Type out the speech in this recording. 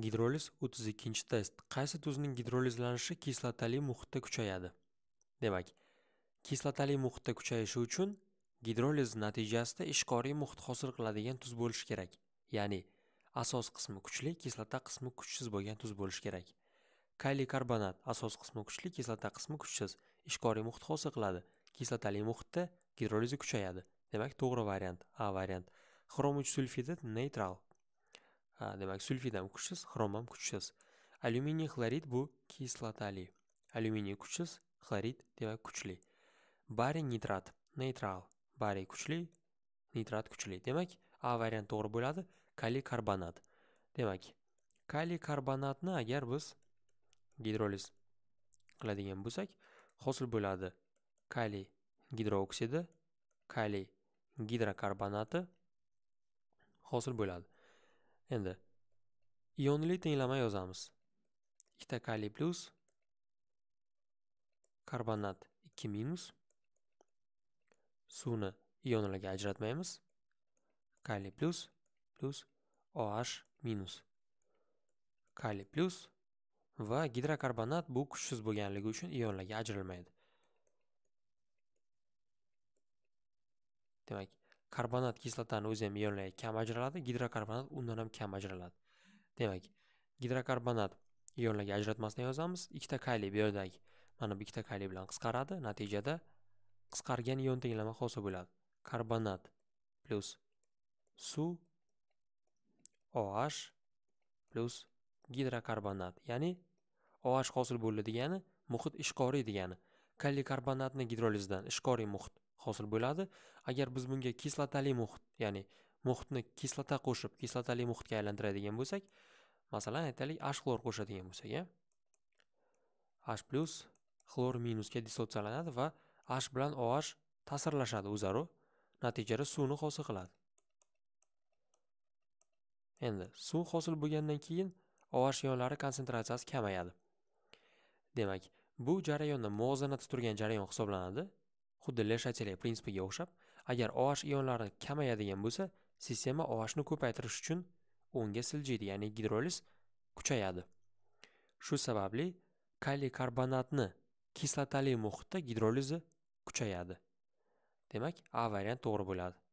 gidroliz 32 test qaysi tuzning gidrolizlanishi kislotali muhitda kuchayadi demak kislotali muhitda kuchayishi uchun gidroliz natijasida ishqoriy muhit hosil qiladigan tuz bo'lishi kerak ya'ni asos qismi kuchli kislota qismi kuchsiz bo'lgan tuz bo'lishi kerak kaliy karbonat asos qismi kuchli kislota qismi kuchsiz ishqoriy muhit hosil qiladi kislotali muhitda гидролиз kuchayadi demak to'g'ri variant a variant Хром 3 sulfidi нейтрал. demak sulfid ham kuchsiz xrom ham kuchsiz alyuminiy xlorid bu kislotali alyuminiy kuchsiz xlorid demak kuchli bariy nitrat neytral bariy kuchli nitrat kuchli demak a variant to'g'ri bo'ladi kaliy karbonat demak kaliy karbonatni agar biz gidroliz qiladigan bo'lsak hosil bo'ladi kaliy gidrooksidi kaliy gidrokarbonati hosil bo'ladi endi ionli tenglama yozamiz ikkita kaliy plyus karbonat 2 minus suvni ionlarga ajratmaymiz kaliy plyus plyus oh minus kaliy plyus va gidrokarbonat bu kuchsiz bo'lganligi uchun ionlarga ajrilmaydi demak karbonat kislotani o'zi ham ionlarga kam ajraladi gidrokarbonat undan ham kam ajraladi demak gidrokarbonat ionlarga ajratmasdan yozamiz ikkita kayli bu yerdagi mana bu ikkita kayli bilan qisqaradi natijada qisqargan ion tenglama hosil bo'ladi karbonat plyus suv oh plyus gidrokarbonat ya'ni oh hosil bo'ldi degani muhit ishqoriy degani kaliy karbonatni gidrolizdan ishqoriy muhit hosil bo'ladi agar biz bunga kislotali muhit ya'ni muhitni kislota qo'shib kislotali muhitga aylantiradigan bo'lsak masalan aytaylik h xlor qo'shadigan bo'lsak a h plyus xlor minusga dissotsiyalanadi va h bilan oh ta'sirlashadi o'zaro natijada suvni hosil qiladi endi suv hosil bo'lgandan keyin oh yonlari konsentratsiyasi kamayadi demak bu jarayonni muvozanatda turgan jarayon hisoblanadi xuddi leshatelik prinsipiga o'xshab agar oh ionlari kamayadigan bo'lsa sistema ohni ko'paytirish uchun o'ngga siljiydi ya'ni gidroliz kuchayadi shu sababli kaliy karbonatni kislotali muhitda gidrolizi kuchayadi demak a variant to'g'ri bo'ladi